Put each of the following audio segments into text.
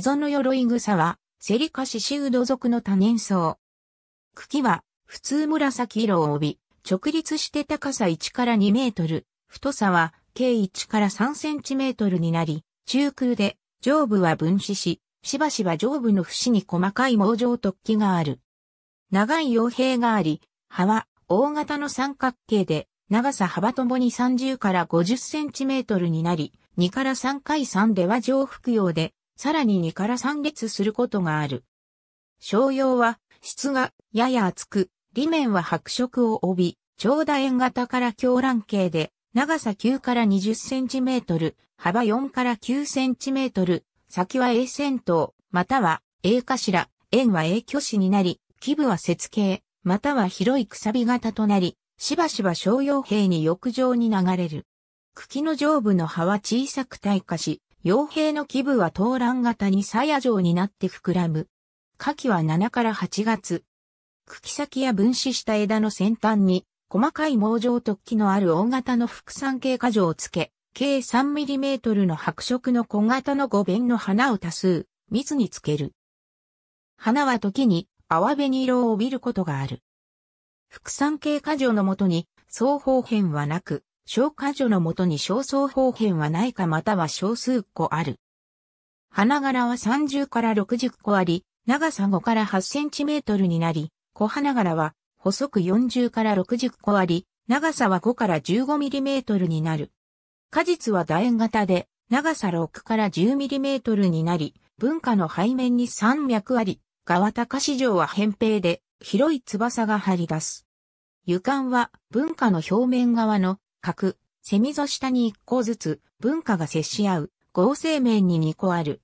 溝の鎧草は、セリカシシウド属の多年草。茎は、普通紫色を帯び、直立して高さ1から2メートル、太さは計1から3センチメートルになり、中空で上部は分子し、しばしば上部の節に細かい毛状突起がある。長い傭兵があり、葉は大型の三角形で、長さ幅ともに30から50センチメートルになり、2から3回3では上服用で、さらに2から3列することがある。商用は、質がやや厚く、裏面は白色を帯び、長楕円型から狂乱形で、長さ9から20センチメートル、幅4から9センチメートル、先は A 線頭、または A 頭、円は A 挙手になり、基部は節形、または広いくさび型となり、しばしば商用兵に浴場に流れる。茎の上部の葉は小さく退化し、傭兵の基部は東乱型に鞘状になって膨らむ。夏季は7から8月。茎先や分子した枝の先端に、細かい毛状突起のある大型の副産形果状をつけ、計3トルの白色の小型の五弁の花を多数、蜜につける。花は時に、泡紅色を帯びることがある。副産形果状のもとに、双方辺はなく、小箇所のもとに小僧方片はないかまたは少数個ある。花柄は30から60個あり、長さ5から8センチメートルになり、小花柄は細く40から60個あり、長さは5から15ミリメートルになる。果実は楕円型で、長さ6から10ミリメートルになり、文化の背面に3脈あり、川高市場は扁平で、広い翼が張り出す。床は文化の表面側の角、セミゾ下に1個ずつ文化が接し合う合成面に2個ある。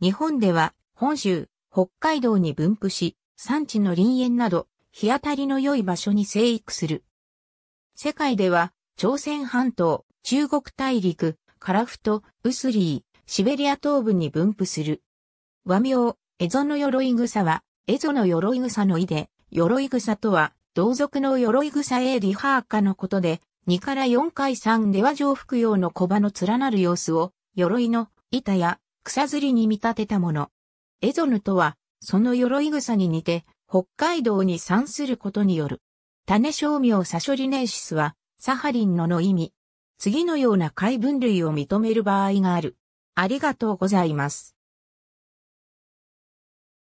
日本では本州、北海道に分布し、産地の林園など日当たりの良い場所に生育する。世界では朝鮮半島、中国大陸、カラフト、ウスリー、シベリア東部に分布する。和名、エゾの鎧草は、エゾの鎧草の意で、鎧草とは、同族の鎧草エーリハーカのことで、2から4回3では上服用の小葉の連なる様子を、鎧の板や草釣りに見立てたもの。エゾヌとは、その鎧草に似て、北海道に産することによる。種商名サショリネーシスは、サハリンのの意味。次のような海分類を認める場合がある。ありがとうございます。